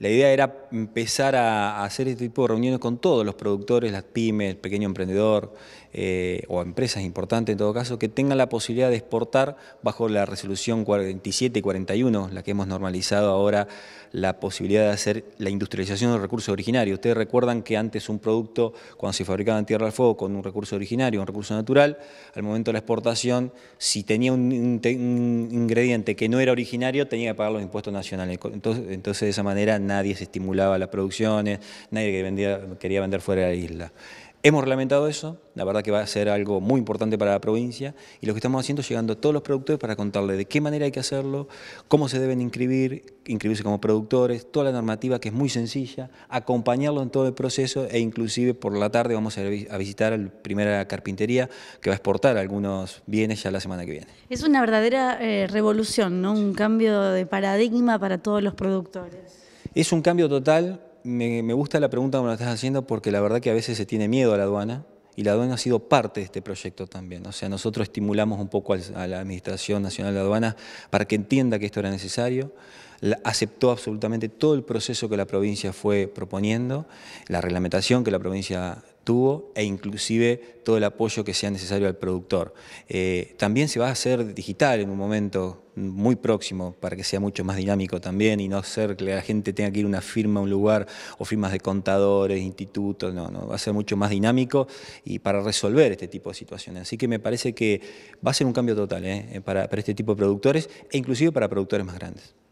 La idea era empezar a hacer este tipo de reuniones con todos los productores, las pymes, el pequeño emprendedor eh, o empresas importantes en todo caso, que tengan la posibilidad de exportar bajo la resolución 47 y 41, la que hemos normalizado ahora, la posibilidad de hacer la industrialización de recursos originarios. Ustedes recuerdan que antes un producto, cuando se fabricaba en Tierra del Fuego con un recurso originario, un recurso natural, al momento de la exportación, si tenía un, ingrediente que no era originario, tenía que pagar los impuestos nacionales. Entonces, entonces de esa manera nadie se estimulaba las producciones, nadie quería vender fuera de la isla. Hemos reglamentado eso, la verdad que va a ser algo muy importante para la provincia y lo que estamos haciendo es llegando a todos los productores para contarles de qué manera hay que hacerlo, cómo se deben inscribir, inscribirse como productores, toda la normativa que es muy sencilla, acompañarlo en todo el proceso e inclusive por la tarde vamos a visitar la primera carpintería que va a exportar algunos bienes ya la semana que viene. Es una verdadera eh, revolución, ¿no? un cambio de paradigma para todos los productores. Es un cambio total. Me, gusta la pregunta que me estás haciendo porque la verdad que a veces se tiene miedo a la aduana y la aduana ha sido parte de este proyecto también. O sea, nosotros estimulamos un poco a la Administración Nacional de Aduanas para que entienda que esto era necesario. aceptó absolutamente todo el proceso que la provincia fue proponiendo, la reglamentación que la provincia tuvo e inclusive todo el apoyo que sea necesario al productor. Eh, también se va a hacer digital en un momento muy próximo para que sea mucho más dinámico también y no ser que la gente tenga que ir a una firma a un lugar o firmas de contadores, institutos, no, no, va a ser mucho más dinámico y para resolver este tipo de situaciones. Así que me parece que va a ser un cambio total eh, para este tipo de productores e inclusive para productores más grandes.